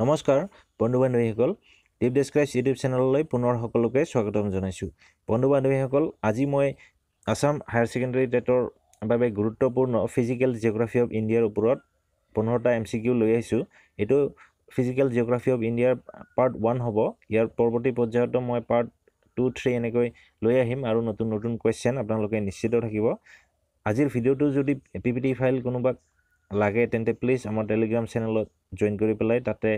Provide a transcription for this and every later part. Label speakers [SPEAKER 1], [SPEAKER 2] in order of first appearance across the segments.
[SPEAKER 1] নমস্কাৰ বন্ধু বান্ধৱীসকল দেৱ describes YouTube চেনেললৈ পুনৰ সকলোকে স্বাগতম জনাইছোঁ বন্ধু বান্ধৱীসকল আজি মই আছাম হায়াৰ ছেকেণ্ডেৰী টেটৰ বাবে গুৰুত্বপূৰ্ণ ফিজিকেল জিঅ'গ্ৰাফী অৱ ইণ্ডিয়াৰ ওপৰত পোন্ধৰটা এম চি কিউ লৈ আহিছোঁ এইটো ফিজিকেল জিঅ'গ্ৰাফী অফ ইণ্ডিয়াৰ পাৰ্ট ওৱান হ'ব ইয়াৰ পৰৱৰ্তী পৰ্যায়তো মই পাৰ্ট টু থ্ৰী এনেকৈ লৈ আহিম আৰু নতুন নতুন কুৱেশ্যন আপোনালোকে নিশ্চিত থাকিব আজিৰ ভিডিঅ'টো যদি পি পি টি ফাইল কোনোবা লাগে তেন্তে প্লিজ আমাৰ টেলিগ্ৰাম চেনেলত জইন কৰি পেলাই তাতে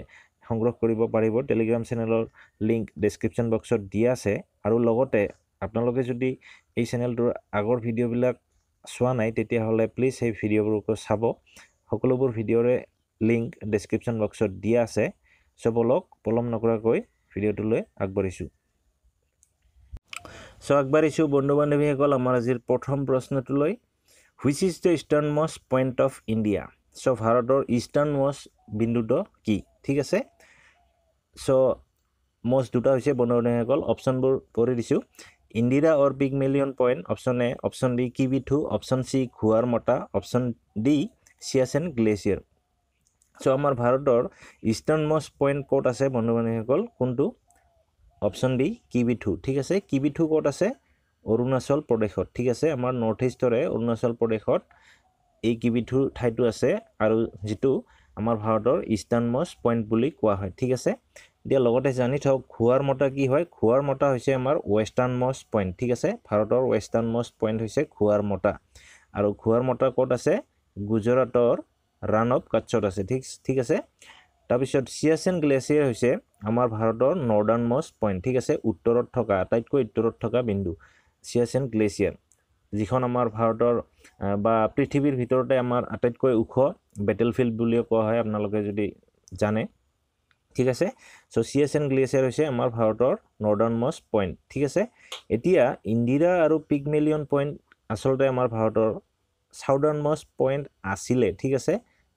[SPEAKER 1] সংগ্ৰহ কৰিব পাৰিব টেলিগ্ৰাম চেনেলৰ লিংক ডিছক্ৰিপশ্যন বক্সত দি আছে আৰু লগতে আপোনালোকে যদি এই চেনেলটোৰ আগৰ ভিডিঅ'বিলাক চোৱা নাই তেতিয়াহ'লে প্লিজ সেই ভিডিঅ'বোৰকো চাব সকলোবোৰ ভিডিঅ'ৰে লিংক ডিছক্ৰিপশ্যন বক্সত দিয়া আছে চবলক পলম নকৰাকৈ ভিডিঅ'টোলৈ আগবাঢ়িছোঁ চ' আগবাঢ়িছোঁ বন্ধু বান্ধৱীসকল আমাৰ আজিৰ প্ৰথম প্ৰশ্নটোলৈ which is the easternmost point of India so' ভাৰতৰ ইষ্টাৰ্ণ মষ্ট বিন্দুটো কি ঠিক আছে চ' মষ্ট দুটা হৈছে বনৰীয়াসকল অপশ্যনবোৰ কৰি দিছোঁ Indira or Pygmalion point option A option B Kibithu option C Guhar Moti option D Siachen glacier so' আমাৰ ভাৰতৰ ইষ্টাৰ্ণ মষ্ট পইণ্ট ক'ত আছে বন্ধু বান্ধৱীসকল কোনটো অপশ্যন ডি কি বিথু ঠিক আছে কি বিথু ক'ত আছে অৰুণাচল প্ৰদেশত ঠিক আছে আমাৰ নৰ্থ ইষ্টৰে অৰুণাচল প্ৰদেশত এই কিবিধুৰ ঠাইটো আছে আৰু যিটো আমাৰ ভাৰতৰ ইষ্টাৰ্ণ মষ্ট পইণ্ট বুলি কোৱা হয় ঠিক আছে এতিয়া লগতে জানি থওক খোৱাৰ মতা কি হয় খোৱাৰ মতা হৈছে আমাৰ ৱেষ্টাৰ্ণ মষ্ট পইণ্ট ঠিক আছে ভাৰতৰ ৱেষ্টাৰ্ণ মষ্ট পইণ্ট হৈছে খোৱাৰ মতা আৰু খোৱাৰ মতা ক'ত আছে গুজৰাটৰ ৰাণ অফ কাচত আছে ঠিক ঠিক আছে তাৰপিছত চিয়াচেন গ্লেচিয়াৰ হৈছে আমাৰ ভাৰতৰ নৰ্ডাৰ্ণ মষ্ট পইণ্ট ঠিক আছে উত্তৰত থকা আটাইতকৈ উত্তৰত থকা বিন্দু চিয়াচেন গ্লেচিয়াৰ যিখন আমাৰ ভাৰতৰ বা পৃথিৱীৰ ভিতৰতে আমাৰ আটাইতকৈ ওখ বেটেল ফিল্ড বুলিও কোৱা হয় আপোনালোকে যদি জানে ঠিক আছে চ' এন গ্লেচিয়াৰ হৈছে আমাৰ ভাৰতৰ নৰ্দাৰ্ণ মষ্ট পইণ্ট ঠিক আছে এতিয়া ইন্দিৰা আৰু পিক পিকমেলিয়ন পইণ্ট আচলতে আমাৰ ভাৰতৰ চাউদাৰ্ণ মষ্ট পইণ্ট আছিলে ঠিক আছে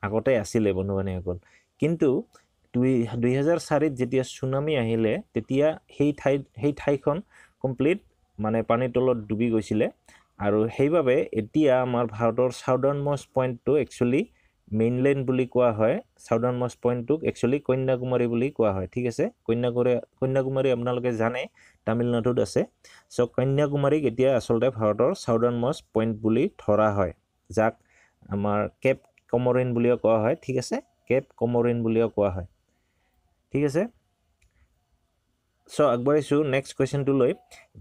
[SPEAKER 1] আগতে আছিলে বন্ধু বান্ধৱীসকল কিন্তু দুই দুহেজাৰ চাৰিত যেতিয়া চুনামি আহিলে তেতিয়া সেই ঠাইত সেই ঠাইখন কমপ্লিট মানে পানীৰ তলত ডুবি গৈছিলে আৰু সেইবাবে এতিয়া আমাৰ ভাৰতৰ চাউদাৰ্ণ মষ্ট পইণ্টটো একচুৱেলি মেইনলেণ্ড বুলি কোৱা হয় চাউদাৰ্ণ মষ্ট পইণ্টটোক একচুৱেলি কন্যাকুমাৰী বুলি কোৱা হয় ঠিক আছে কন্যাকুমাৰী কন্যাকুমাৰী আপোনালোকে জানে তামিলনাডুত আছে চ' কন্যাকুমাৰীক এতিয়া আচলতে ভাৰতৰ চাউদাৰ্ণ মষ্ট পইণ্ট বুলি ধৰা হয় যাক আমাৰ কেপ কমৰিন বুলিও কোৱা হয় ঠিক আছে কেপ কমৰিন বুলিও কোৱা হয় ঠিক আছে চ' আগবাঢ়িছোঁ নেক্সট কুৱেশ্যনটোলৈ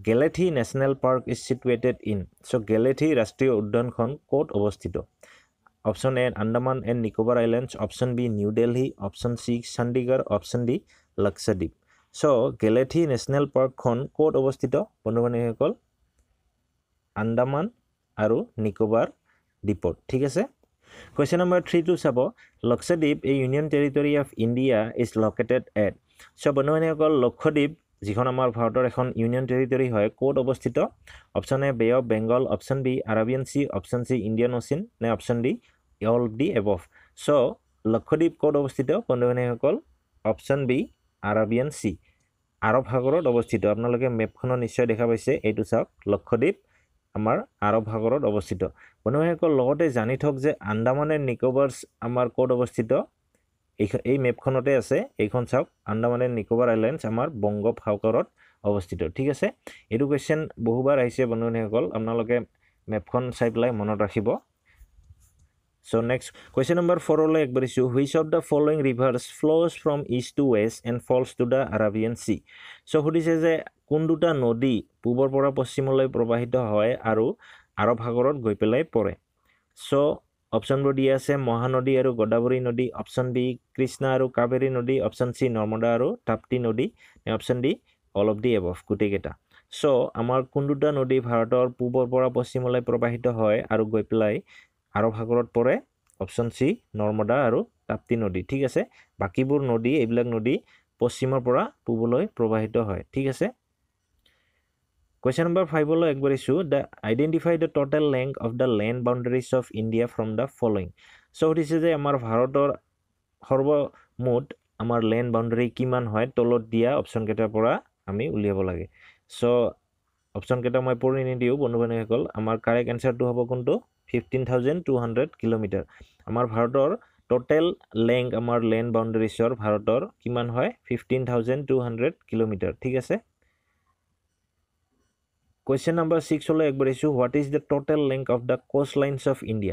[SPEAKER 1] Galathea national park is situated in so' Galathea ৰাষ্ট্ৰীয় উদ্যানখন ক'ত অৱস্থিত option A Andaman and Nicobar islands option B New Delhi option C Chandigarh option D Lakshadweep so' Galathea national পাৰ্কখন ক'ত অৱস্থিত বন্ধুবান্ধীসকল আণ্ডামান আৰু নিকোবাৰ দ্বীপত ঠিক আছে কুৱেশ্যন নম্বৰ থ্ৰীটো চাব লক্ষদ্বীপ এই union territory of India is located at so' বনোৱানীসকল লক্ষদ্বীপ যিখন আমাৰ ভাৰতৰ এখন ইউনিয়ন টেৰিটৰী হয় ক'ত অৱস্থিত option A bay of Bengal option B Arabian Sea option C Indian Ocean নে option D all the above so' Lakshadweep ক'ত অৱস্থিত বন্ধুবানীসকল অপশ্যন বি আৰবিয়ান চি আৰব সাগৰত অৱস্থিত আপোনালোকে মেপখনত নিশ্চয় দেখা পাইছে এইটো চাওক লক্ষদ্বীপ আমাৰ আৰব সাগৰত অৱস্থিত বন্ধুবানীসকল লগতে জানি থওক যে আন্দামানে নিকোবাৰ্ছ আমাৰ ক'ত অৱস্থিত এই মেপখনতে আছে এইখন চাওক আন্দামান এণ্ড নিকোবাৰ আইলেণ্ডছ আমাৰ বংগোপসাগৰত অৱস্থিত ঠিক আছে এইটো কুৱেশ্যন বহুবাৰ আহিছে বন্ধুনীসকল আপোনালোকে মেপখন চাই পেলাই মনত ৰাখিব চ' নেক্সট কুৱেশ্যন নম্বৰ ফ'ৰলৈ আগবাঢ়িছোঁ which of the following rivers flows from east to west and falls to the Arabian Sea so' সুধিছে যে কোন দুটা নদী পূবৰ পৰা পশ্চিমলৈ প্ৰবাহিত হয় আৰু আৰৱ সাগৰত গৈ পেলাই পৰে চ' অপশ্যনবোৰ ডি আছে মহানদী আৰু গোদাৱৰী নদী অপশ্যন বি কৃষ্ণা আৰু কাবেৰী নদী অপশ্যন চি নৰ্মদা আৰু তাপ্তি নদী option D all of the above গোটেইকেইটা চ' আমাৰ কোন দুটা নদী ভাৰতৰ পূবৰ পৰা পশ্চিমলৈ প্ৰবাহিত হয় আৰু গৈ পেলাই আৰৱ সাগৰত পৰে অপশ্যন চি নৰ্মদা আৰু তাপ্তি নদী ঠিক আছে বাকীবোৰ নদী এইবিলাক নদী পশ্চিমৰ পৰা পূবলৈ প্ৰবাহিত হয় ঠিক আছে কুৱেশ্যন নম্বৰ ফাইভলৈ আগবাঢ়িছোঁ the identify the total length of the land boundaries of India from the following so' সুধিছে যে আমাৰ ভাৰতৰ সৰ্বমুঠ আমাৰ লেণ্ড বাউণ্ডেৰী কিমান হয় তলত দিয়া অপশ্যনকেইটাৰ পৰা আমি উলিয়াব লাগে চ' অপশ্যনকেইটা মই পঢ়ি নিদিওঁ বন্ধু বান্ধৱীসকল আমাৰ কাৰেক্ট এনচাৰটো হ'ব কোনটো fifteen thousand two hundred kilometre আমাৰ ভাৰতৰ ট'টেল লেংথ আমাৰ লেণ্ড বাউণ্ডেৰিজৰ ভাৰতৰ কিমান হয় fifteen thousand two hundred kilometre ঠিক আছে কুৱেশ্যন নম্বৰ ছিক্সলৈ আগবাঢ়িছোঁ what is the total length of the coastlines of India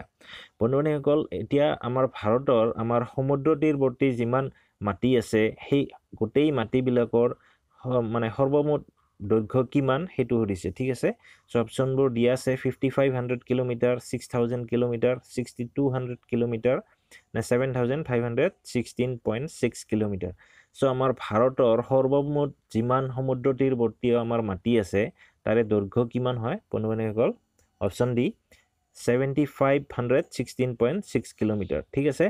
[SPEAKER 1] বন্ধুবানীসকল এতিয়া আমাৰ ভাৰতৰ আমাৰ সমুদ্ৰতীৰৱৰ্তী যিমান মাটি আছে সেই গোটেই মাটিবিলাকৰ মানে সৰ্বমুঠ দৈৰ্ঘ্য কিমান সেইটো সুধিছে ঠিক আছে চ' অপশ্যনবোৰ দিয়া আছে fifty five hundred kilometre six thousand kilometre sixty two hundred kilometre নে seven thousand five hundred sixteen point six kilometre so' আমাৰ ভাৰতৰ সৰ্বমুঠ যিমান সমুদ্ৰতীৰৱৰ্তীয় আমাৰ মাটি আছে তাৰে দৈৰ্ঘ্য কিমান হয় পণ্ডুবানীসকল option D seventy five hundred sixteen point six kilometre ঠিক আছে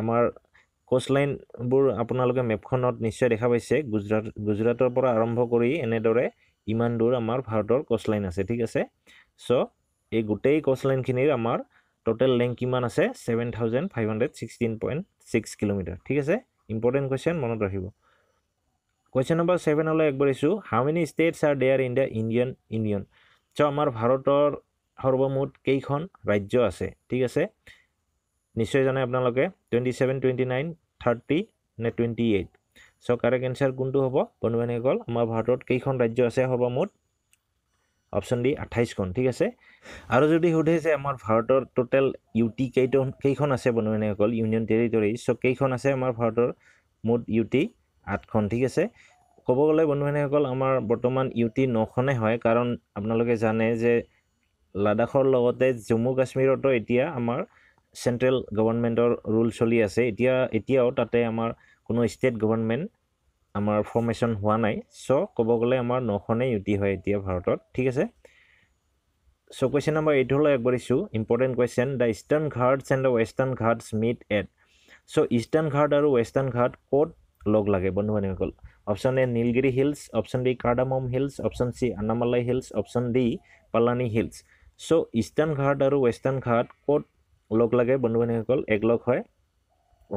[SPEAKER 1] আমাৰ কোষ্টলাইনবোৰ আপোনালোকে মেপখনত নিশ্চয় দেখা পাইছে গুজৰাট গুজৰাটৰ পৰা আৰম্ভ কৰি এনেদৰে ইমান দূৰ আমাৰ ভাৰতৰ কোষ্টলাইন আছে ঠিক আছে চ' এই গোটেই কোষ্ট লাইনখিনিৰ আমাৰ টোটেল লেংথ কিমান আছে seven thousand five hundred sixteen point six kilometre ঠিক আছে ইম্পৰ্টেণ্ট কুৱেশ্যন মনত ৰাখিব কুৱেশ্যন নম্বৰ ছেভেনলৈ আগবাঢ়িছোঁ how many states are there in the Indian union so' আমাৰ ভাৰতৰ সৰ্বমুঠ কেইখন ৰাজ্য আছে ঠিক আছে নিশ্চয় জানে আপোনালোকে twenty seven twenty nine thirty নে twenty eight so' correct answer কোনটো হ'ব বনোৱানে কল আমাৰ ভাৰতত কেইখন ৰাজ্য আছে সৰ্বমুঠ অপশ্যন ডি আঠাইছখন ঠিক আছে আৰু যদি সোধে যে আমাৰ ভাৰতৰ টোটেল ইউ টি কেইটন কেইখন আছে বনোৱানে কল ইউনিয়ন টেৰিটৰি চ' কেইখন আছে আমাৰ ভাৰতৰ মুঠ ইউ টি আঠখন ঠিক আছে ক'ব গ'লে বন্ধু বান্ধৱীসকল আমাৰ বৰ্তমান ইউ টি নখনে হয় কাৰণ আপোনালোকে জানে যে লাডাখৰ লগতে জম্মু কাশ্মীৰতো এতিয়া আমাৰ চেণ্ট্ৰেল গভৰ্ণমেণ্টৰ ৰুল চলি আছে এতিয়া এতিয়াও তাতে আমাৰ কোনো ষ্টেট গভৰ্ণমেণ্ট আমাৰ ফৰ্মেশ্যন হোৱা নাই চ' ক'ব গ'লে আমাৰ নখনে টি হয় এতিয়া ভাৰতত ঠিক আছে চ' কুৱেশ্যন নম্বৰ এইট হ'লে আগবাঢ়িছোঁ important question the eastern Ghats and the western Ghats meet at so' eastern Ghat আৰু ৱেষ্টাৰ্ণ ঘাট ক'ত লগ লাগে বন্ধু বান্ধৱীসকল option A Nilgiri hills option B cardamom hills option C Anamalai hills option D Palani hills so' eastern Ghat আৰু ৱেষ্টাৰ্ণ ঘাট ক'ত লগ লাগে বন্ধু বান্ধৱীসকল এক লগ হয়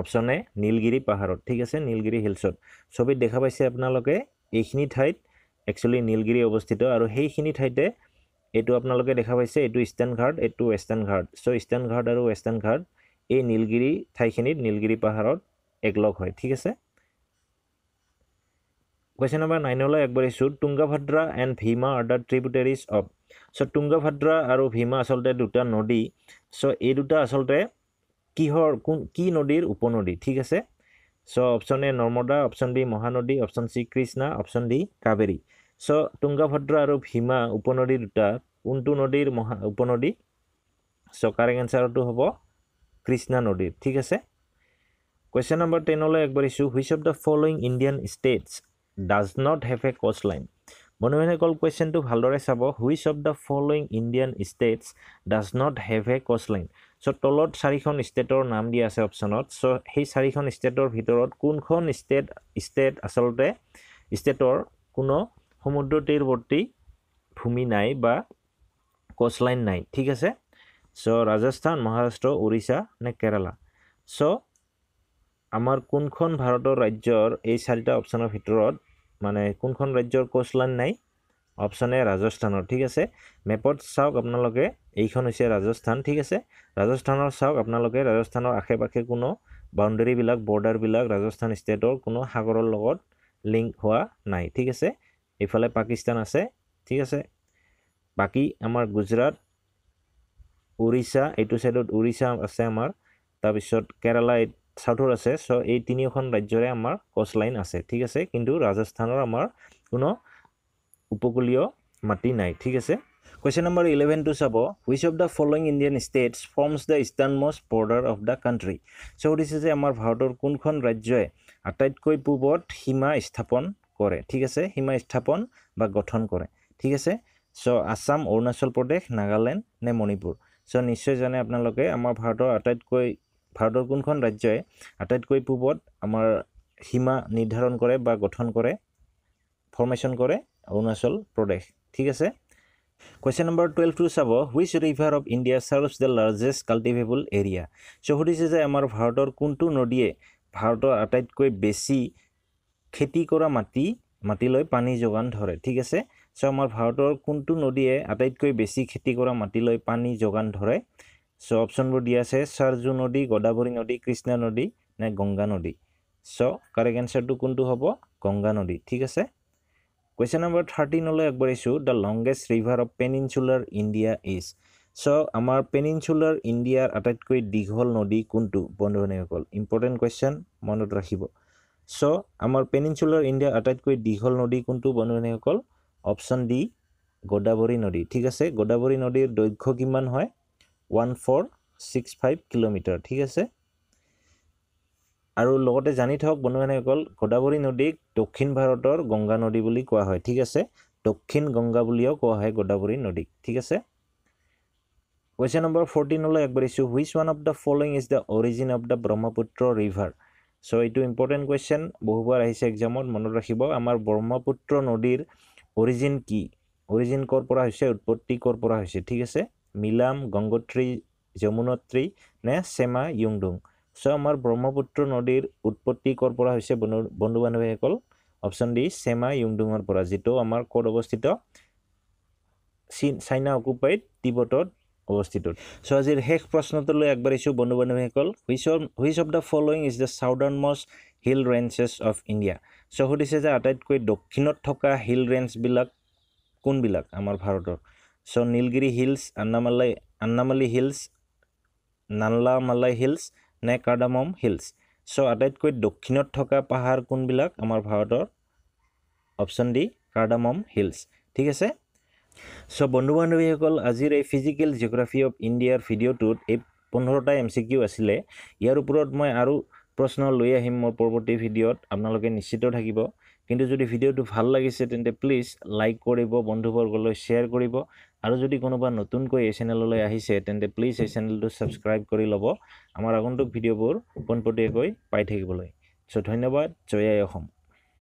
[SPEAKER 1] অপশ্যন এ নীলগিৰি পাহাৰত ঠিক আছে নীলগিৰি হিলছত ছবিত দেখা পাইছে আপোনালোকে এইখিনি ঠাইত একচুৱেলি নীলগিৰি অৱস্থিত আৰু সেইখিনি ঠাইতে এইটো আপোনালোকে দেখা পাইছে এইটো ইষ্টাৰ্ণ ঘাট এইটো ৱেষ্টাৰ্ণ ঘাট চ' ইষ্টাৰ্ণ ঘাট আৰু ৱেষ্টাৰ্ণ ঘাট এই নীলগিৰি ঠাইখিনিত নীলগিৰি পাহাৰত একলগ হয় ঠিক আছে কুৱেশ্যন নম্বৰ নাইনলৈ আগবাঢ়িছোঁ Tungabhadra and Bhima are the tributaries of so' Tungabhadra আৰু ভীমা আচলতে দুটা নদী চ' এই দুটা আচলতে কিহৰ কোন কি নদীৰ উপনদী ঠিক আছে so' option A Narmada option B Mahanadi option C Krishna option D Kaveri so' Tungabhadra আৰু ভীমা উপনদী দুটা কোনটো নদীৰ মহা উপনদী চ' কাৰেক্ট এনচাৰটো হ'ব কৃষ্ণা নদীৰ ঠিক আছে কুৱেশ্যন নম্বৰ টেনলৈ আগবাঢ়িছোঁ which of the following Indian states does not have a coastline মনে কল কুৱেশ্যনটো ভালদৰে চাব which of the following Indian states does not have a coastline চ' তলত চাৰিখন ষ্টেটৰ নাম দিয়া আছে অপচনত চ' সেই চাৰিখন ষ্টেটৰ ভিতৰত কোনখন ষ্টেট ষ্টেট আচলতে ষ্টেটৰ কোনো সমুদ্ৰ তীৰৱৰ্তী ভূমি নাই বা কষ্ট লাইন নাই ঠিক আছে চ' ৰাজস্থান মহাৰাষ্ট্ৰ উৰিষ্যা নে কেৰালা চ' আমাৰ কোনখন ভাৰতৰ ৰাজ্যৰ এই চাৰিটা অপচনৰ ভিতৰত মানে কোনখন ৰাজ্যৰ কোষ্টলাইন নাই অপশ্যন এ ৰাজস্থানৰ ঠিক আছে মেপত চাওক আপোনালোকে এইখন হৈছে ৰাজস্থান ঠিক আছে ৰাজস্থানৰ চাওক আপোনালোকে ৰাজস্থানৰ আশে পাশে কোনো বাউণ্ডেৰীবিলাক বৰ্ডাৰবিলাক ৰাজস্থান ষ্টেটৰ কোনো সাগৰৰ লগত লিংক হোৱা নাই ঠিক আছে এইফালে পাকিস্তান আছে ঠিক আছে বাকী আমাৰ গুজৰাট উৰিষ্যা এইটো ছাইডত উৰিষ্যা আছে আমাৰ তাৰপিছত কেৰালা চাউথৰ আছে চ' এই তিনিওখন ৰাজ্যৰে আমাৰ কষ্ট লাইন আছে ঠিক আছে কিন্তু ৰাজস্থানৰ আমাৰ কোনো উপকূলীয় মাটি নাই ঠিক আছে কুৱেশ্যন নম্বৰ ইলেভেনটো চাব which of the following Indian states forms the easternmost border of the country so' সুধিছে যে আমাৰ ভাৰতৰ কোনখন ৰাজ্যই আটাইতকৈ পূবত সীমা স্থাপন কৰে ঠিক আছে সীমা স্থাপন বা গঠন কৰে ঠিক আছে চ' আছাম অৰুণাচল প্ৰদেশ নাগালেণ্ড নে মণিপুৰ চ' নিশ্চয় জানে আপোনালোকে আমাৰ ভাৰতৰ আটাইতকৈ ভাৰতৰ কোনখন ৰাজ্যই আটাইতকৈ পূবত আমাৰ সীমা নিৰ্ধাৰণ কৰে বা গঠন কৰে ফৰ্মেশ্যন কৰে অৰুণাচল প্ৰদেশ ঠিক আছে কুৱেশ্যন নম্বৰ টুৱেলভটো চাব which river of India serves the largest cultivable area so' সুধিছে যে আমাৰ ভাৰতৰ কোনটো নদীয়ে ভাৰতৰ আটাইতকৈ বেছি খেতি কৰা মাটি মাটিলৈ পানী যোগান ধৰে ঠিক আছে চ' আমাৰ ভাৰতৰ কোনটো নদীয়ে আটাইতকৈ বেছি খেতি কৰা মাটিলৈ পানী যোগান ধৰে চ' অপশ্যনবোৰ দিয়া আছে সৰজু নদী গদাভৰী নদী কৃষ্ণা নদী নে গংগা নদী চ' কাৰেক্ট এনচাৰটো কোনটো হ'ব গংগা নদী ঠিক আছে কুৱেশ্যন নম্বৰ থাৰ্টিনলৈ আগবাঢ়িছোঁ the longest river of peninsular India is so' আমাৰ পেনিনচুলাৰ ইণ্ডিয়াৰ আটাইতকৈ দীঘল নদী কোনটো বন্ধুবান্ধীসকল ইম্পৰ্টেণ্ট কুৱেশ্যন মনত ৰাখিব চ' আমাৰ পেনিনচুলাৰ ইণ্ডিয়াৰ আটাইতকৈ দীঘল নদী কোনটো বন্ধুবান্ধীসকল অপশ্যন ডি গদাভৰী নদী ঠিক আছে গদাভৰী নদীৰ দৈৰ্ঘ্য কিমান হয় one four six five kilometre ঠিক আছে আৰু লগতে জানি থওক বনোৱানীসকল গোদাৱৰী নদীক দক্ষিণ ভাৰতৰ গংগা নদী বুলি কোৱা হয় ঠিক আছে দক্ষিণ গংগা বুলিও কোৱা হয় গোদাৱৰী নদীক ঠিক আছে কুৱেশ্যন নম্বৰ ফৰ্টিনলৈ আগবাঢ়িছোঁ which one of the following is the origin of the Brahmaputra river so' এইটো ইম্পৰ্টেণ্ট কুৱেশ্যন বহুবাৰ আহিছে এক্সামত মনত ৰাখিব আমাৰ ব্ৰহ্মপুত্ৰ নদীৰ অৰিজিন কি অৰিজিন ক'ৰ পৰা হৈছে উৎপত্তি ক'ৰ পৰা হৈছে ঠিক আছে মিলাম গংগোত্ৰী যমুনত্ৰী নে চেমা ইংডুং ছ' আমাৰ ব্ৰহ্মপুত্ৰ নদীৰ উৎপত্তি ক'ৰ পৰা হৈছে বন্ধু বন্ধু বান্ধৱীসকল অপশ্যন ডি চেমা ইংডুঙৰ পৰা যিটো আমাৰ ক'ত অৱস্থিত চীন চাইনা অকুপাইড তিব্বতত অৱস্থিত ছ' আজিৰ শেষ প্ৰশ্নটোলৈ আগবাঢ়িছোঁ বন্ধু বান্ধৱীসকল which of which of the following is the southernmost hill ranges of India so' সুধিছে যে আটাইতকৈ দক্ষিণত থকা হিল ৰেঞ্চবিলাক কোনবিলাক আমাৰ ভাৰতৰ so Nilgiri hills Annamalai Annamalai hills Nallamalai hills নে কাৰ্ডামম হিলছ চ' আটাইতকৈ দক্ষিণত থকা পাহাৰ কোনবিলাক আমাৰ ভাৰতৰ অপশ্যন ডি কাৰ্ডামম হিলছ ঠিক আছে চ' বন্ধু বান্ধৱীসকল আজিৰ এই ফিজিকেল জিঅ'গ্ৰাফী অফ ইণ্ডিয়াৰ ভিডিঅ'টোত এই পোন্ধৰটা এম চি কিউ আছিলে ইয়াৰ ওপৰত মই আৰু প্ৰশ্ন লৈ আহিম মোৰ পৰৱৰ্তী ভিডিঅ'ত আপোনালোকে নিশ্চিত থাকিব কিন্তু যদি ভিডিঅ'টো ভাল লাগিছে তেন্তে প্লিজ লাইক কৰিব বন্ধুবৰ্গলৈ শ্বেয়াৰ কৰিব আৰু যদি কোনোবা নতুনকৈ এই চেনেললৈ আহিছে তেন্তে প্লিজ এই চেনেলটো ছাবস্ক্ৰাইব কৰি ল'ব আমাৰ আগন্তুক ভিডিঅ'বোৰ পোনপটীয়াকৈ পাই থাকিবলৈ চ' ধন্যবাদ জয় আই অসম